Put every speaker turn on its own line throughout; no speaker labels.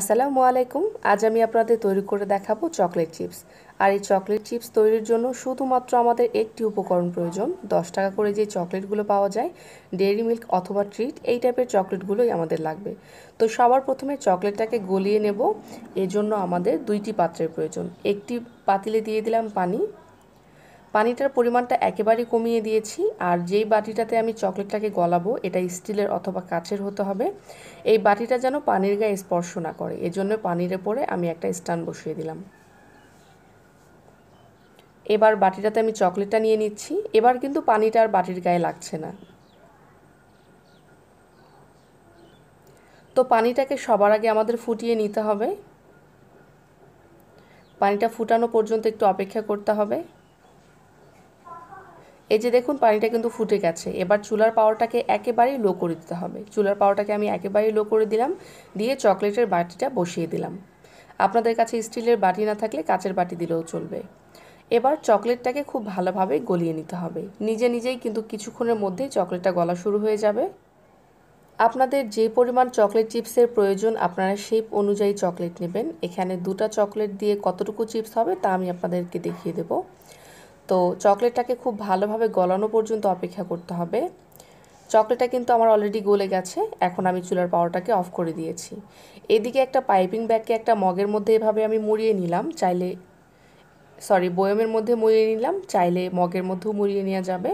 আসসালামু আলাইকুম আজ আমি আপনাদের তৈরি করে দেখাবো চকলেট চিপস আর এই চকলেট চিপস তৈরির জন্য শুধুমাত্র আমাদের একটি উপকরণ প্রয়োজন দশ টাকা করে যে চকলেটগুলো পাওয়া যায় ডেয়ারি মিল্ক অথবা ট্রিট এই টাইপের চকলেটগুলোই আমাদের লাগবে তো সবার প্রথমে চকলেটটাকে গলিয়ে নেব এজন্য আমাদের দুইটি পাত্রের প্রয়োজন একটি পাতিলে দিয়ে দিলাম পানি পানিটার পরিমাণটা একেবারে কমিয়ে দিয়েছি আর যেই বাটিটাতে আমি চকলেটটাকে গলাবো এটা স্টিলের অথবা কাচের হতে হবে এই বাটিটা যেন পানির গায়ে স্পর্শ না করে এজন্য পানির পরে আমি একটা স্ট্যান্ড বসিয়ে দিলাম এবার বাটিটাতে আমি চকলেটটা নিয়ে নিচ্ছি এবার কিন্তু পানিটা আর বাটির গায়ে লাগছে না তো পানিটাকে সবার আগে আমাদের ফুটিয়ে নিতে হবে পানিটা ফুটানো পর্যন্ত একটু অপেক্ষা করতে হবে এই যে দেখুন পানিটা কিন্তু ফুটে গেছে এবার চুলার পাওয়ারটাকে একেবারেই লো করে দিতে হবে চুলার পাওয়ারটাকে আমি একেবারেই লো করে দিলাম দিয়ে চকলেটের বাটিটা বসিয়ে দিলাম আপনাদের কাছে স্টিলের বাটি না থাকলে কাচের বাটি দিলেও চলবে এবার চকলেটটাকে খুব ভালোভাবে গলিয়ে নিতে হবে নিজে নিজেই কিন্তু কিছুক্ষণের মধ্যেই চকলেটটা গলা শুরু হয়ে যাবে আপনাদের যে পরিমাণ চকলেট চিপসের প্রয়োজন আপনারা শেপ অনুযায়ী চকলেট নেবেন এখানে দুটা চকলেট দিয়ে কতটুকু চিপস হবে তা আমি আপনাদেরকে দেখিয়ে দেবো তো চকলেটটাকে খুব ভালোভাবে গলানো পর্যন্ত অপেক্ষা করতে হবে চকলেটটা কিন্তু আমার অলরেডি গলে গেছে এখন আমি চুলার পাওয়ারটাকে অফ করে দিয়েছি এদিকে একটা পাইপিং ব্যাগকে একটা মগের মধ্যে এভাবে আমি মুড়িয়ে নিলাম চাইলে সরি বয়মের মধ্যে মুড়িয়ে নিলাম চাইলে মগের মধ্যেও মুড়িয়ে নেওয়া যাবে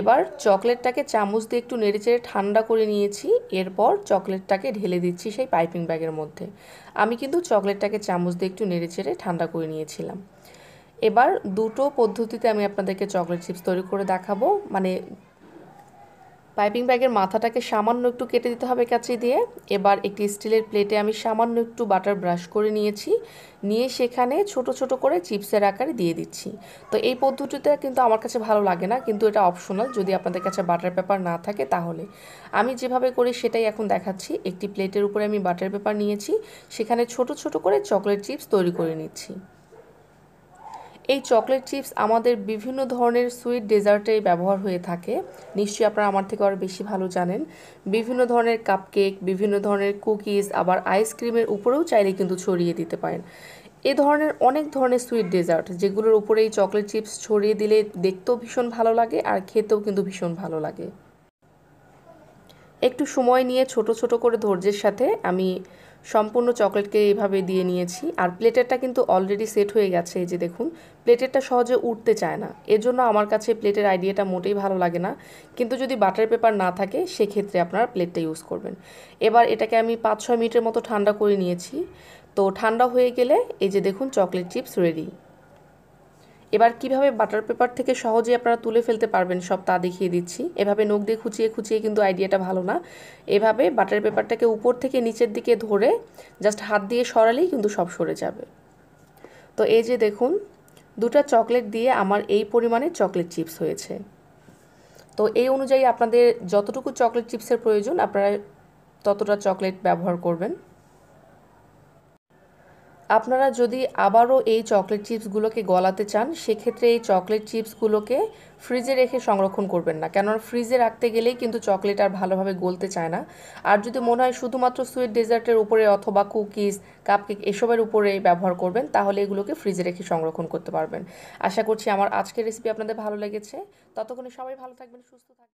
এবার চকলেটটাকে চামচ দিয়ে একটু নেড়েচেড়ে ঠান্ডা করে নিয়েছি এরপর চকলেটটাকে ঢেলে দিচ্ছি সেই পাইপিং ব্যাগের মধ্যে আমি কিন্তু চকলেটটাকে চামচ দিয়ে একটু নেড়েচেড়ে ঠান্ডা করে নিয়েছিলাম এবার দুটো পদ্ধতিতে আমি আপনাদেরকে চকলেট চিপস তৈরি করে দেখাবো মানে পাইপিং ব্যাগের মাথাটাকে সামান্য একটু কেটে দিতে হবে কাঁচি দিয়ে এবার একটি স্টিলের প্লেটে আমি সামান্য একটু বাটার ব্রাশ করে নিয়েছি নিয়ে সেখানে ছোট ছোট করে চিপসের আকারে দিয়ে দিচ্ছি তো এই পদ্ধতিটা কিন্তু আমার কাছে ভালো লাগে না কিন্তু এটা অপশনাল যদি আপনাদের কাছে বাটার পেপার না থাকে তাহলে আমি যেভাবে করি সেটাই এখন দেখাচ্ছি একটি প্লেটের উপরে আমি বাটার পেপার নিয়েছি সেখানে ছোট ছোট করে চকলেট চিপস তৈরি করে নিচ্ছি এই চকলেট চিপস আমাদের বিভিন্ন ধরনের সুইট ডেজার্টে ব্যবহার হয়ে থাকে নিশ্চয়ই আপনারা আমার থেকে আরও বেশি ভালো জানেন বিভিন্ন ধরনের কাপকেক বিভিন্ন ধরনের কুকিজ আবার আইসক্রিমের উপরেও চাইলে কিন্তু ছড়িয়ে দিতে পারেন এ ধরনের অনেক ধরনের সুইট ডেজার্ট যেগুলোর উপরে এই চকলেট চিপস ছড়িয়ে দিলে দেখতেও ভীষণ ভালো লাগে আর খেতেও কিন্তু ভীষণ ভালো লাগে একটু সময় নিয়ে ছোট ছোট করে ধৈর্যের সাথে আমি সম্পূর্ণ চকলেটকে এভাবে দিয়ে নিয়েছি আর প্লেটেরটা কিন্তু অলরেডি সেট হয়ে গেছে এই যে দেখুন প্লেটেরটা সহজে উঠতে চায় না এজন্য আমার কাছে প্লেটের আইডিয়াটা মোটেই ভালো লাগে না কিন্তু যদি বাটার পেপার না থাকে সেক্ষেত্রে আপনারা প্লেটটা ইউজ করবেন এবার এটাকে আমি পাঁচ ছয় মিনিটের মতো ঠান্ডা করে নিয়েছি তো ঠান্ডা হয়ে গেলে এই যে দেখুন চকলেট চিপস রেডি এবার কিভাবে বাটার পেপার থেকে সহজে আপনারা তুলে ফেলতে পারবেন সব তা দেখিয়ে দিচ্ছি এভাবে নখ দিয়ে খুঁচিয়ে খুঁচিয়ে কিন্তু আইডিয়াটা ভালো না এভাবে বাটার পেপারটাকে উপর থেকে নিচের দিকে ধরে জাস্ট হাত দিয়ে সরালেই কিন্তু সব সরে যাবে তো এই যে দেখুন দুটা চকলেট দিয়ে আমার এই পরিমাণে চকলেট চিপস হয়েছে তো এই অনুযায়ী আপনাদের যতটুকু চকলেট চিপসের প্রয়োজন আপনারা ততটা চকলেট ব্যবহার করবেন আপনারা যদি আবারও এই চকলেট চিপসগুলোকে গলাতে চান সেক্ষেত্রে এই চকলেট চিপসগুলোকে ফ্রিজে রেখে সংরক্ষণ করবেন না কেননা ফ্রিজে রাখতে গেলেই কিন্তু চকলেট আর ভালোভাবে গলতে চায় না আর যদি মনে হয় শুধুমাত্র সুইট ডেজার্টের উপরে অথবা কুকিজ কাপকেক এসবের উপরে ব্যবহার করবেন তাহলে এগুলোকে ফ্রিজে রেখে সংরক্ষণ করতে পারবেন আশা করছি আমার আজকের রেসিপি আপনাদের ভালো লেগেছে ততক্ষণে সবাই ভালো থাকবেন সুস্থ থাকবেন